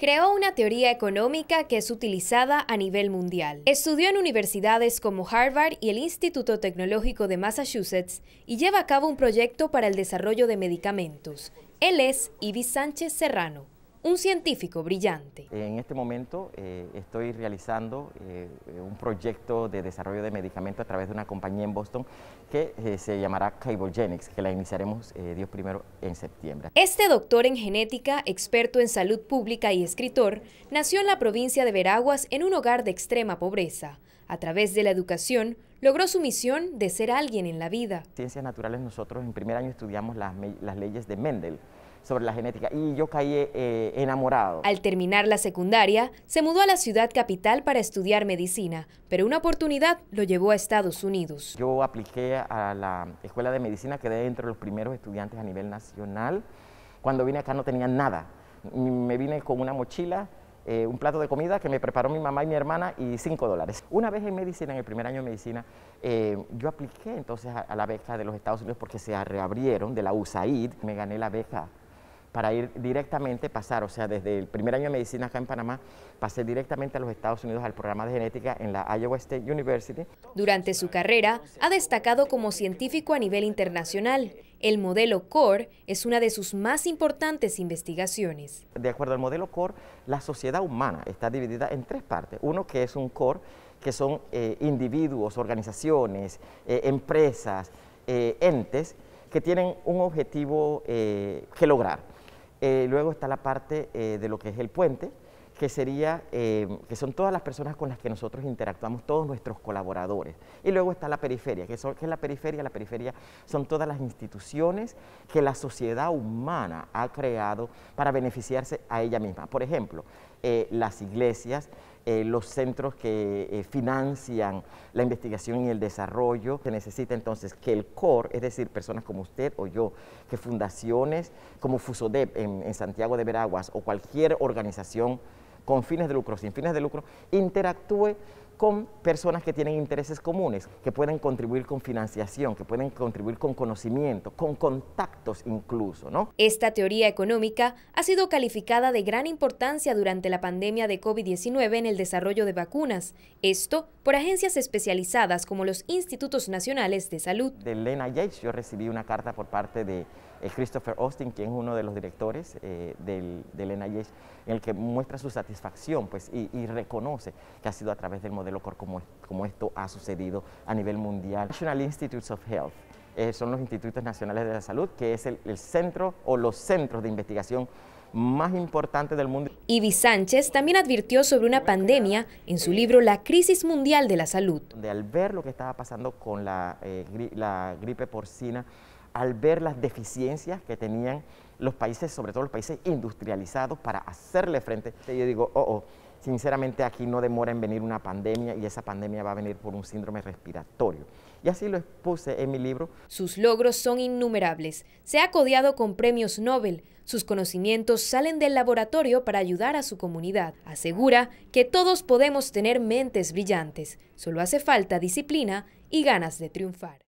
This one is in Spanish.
Creó una teoría económica que es utilizada a nivel mundial. Estudió en universidades como Harvard y el Instituto Tecnológico de Massachusetts y lleva a cabo un proyecto para el desarrollo de medicamentos. Él es Ibis Sánchez Serrano un científico brillante. En este momento eh, estoy realizando eh, eh, un proyecto de desarrollo de medicamentos a través de una compañía en Boston que se llamará Cablogenics, que la iniciaremos Dios primero en septiembre. Este doctor en genética, experto en salud pública y escritor, nació en la provincia de Veraguas en un hogar de extrema pobreza. A través de la educación, logró su misión de ser alguien en la vida. Ciencias naturales nosotros en primer año estudiamos las leyes de Mendel, sobre la genética y yo caí eh, eh, enamorado. Al terminar la secundaria, se mudó a la ciudad capital para estudiar medicina, pero una oportunidad lo llevó a Estados Unidos. Yo apliqué a la escuela de medicina, quedé entre los primeros estudiantes a nivel nacional. Cuando vine acá no tenía nada. Me vine con una mochila, eh, un plato de comida que me preparó mi mamá y mi hermana y cinco dólares. Una vez en medicina, en el primer año de medicina, yo apliqué entonces a, a, la beca de los Estados Unidos porque se reabrieron de la USAID. Me gané la beca para ir directamente, pasar, o sea, desde el primer año de medicina acá en Panamá, pasé directamente a los Estados Unidos al programa de genética en la Iowa State University. Durante su carrera, ha destacado como científico a nivel internacional. El modelo CORE es una de sus más importantes investigaciones. De acuerdo al modelo CORE, la sociedad humana está dividida en tres partes. Uno que es un CORE, que son eh, individuos, organizaciones, eh, empresas, eh, entes, que tienen un objetivo que lograr. Eh, luego está la parte eh, de lo que es el puente, que, sería, em, que son todas las personas con las que nosotros interactuamos, todos nuestros colaboradores. Y luego está la periferia, que, que es la periferia, la periferia son todas las instituciones que la sociedad humana ha creado para beneficiarse a ella misma. Por ejemplo, eh, las iglesias, eh, los centros que eh, financian la investigación y el desarrollo. Se necesita entonces que el CORE, es decir, personas como usted o yo, que fundaciones como FUSODEP en Santiago de Veraguas o cualquier organización con fines de lucro, sin fines de lucro, interactúe con personas que tienen intereses comunes, que pueden contribuir con financiación, que pueden contribuir con conocimiento, con contactos incluso, ¿no? Esta teoría económica ha sido calificada de gran importancia durante la pandemia de COVID-19 en el desarrollo de vacunas, esto por agencias especializadas como los Institutos Nacionales de Salud. De lena yo recibí una carta por parte de eh, Christopher Austin, quien es uno de los directores eh, del, del NIH, en el que muestra su satisfacción pues, y, y reconoce que ha sido a través del modelo como, como esto ha sucedido a nivel mundial. National Institutes of Health eh, son los Institutos Nacionales de la Salud, que es el, el centro o los centros de investigación más importantes del mundo. Ibi Sánchez también advirtió sobre una pandemia en su libro La crisis mundial de la salud. De al ver lo que estaba pasando con la, eh, la gripe porcina, al ver las deficiencias que tenían los países, sobre todo los países industrializados, para hacerle frente, yo digo, oh, oh, Sinceramente aquí no demora en venir una pandemia y esa pandemia va a venir por un síndrome respiratorio. Y así lo expuse en mi libro. Sus logros son innumerables. Se ha codiado con premios Nobel. Sus conocimientos salen del laboratorio para ayudar a su comunidad. Asegura que todos podemos tener mentes brillantes. Solo hace falta disciplina y ganas de triunfar.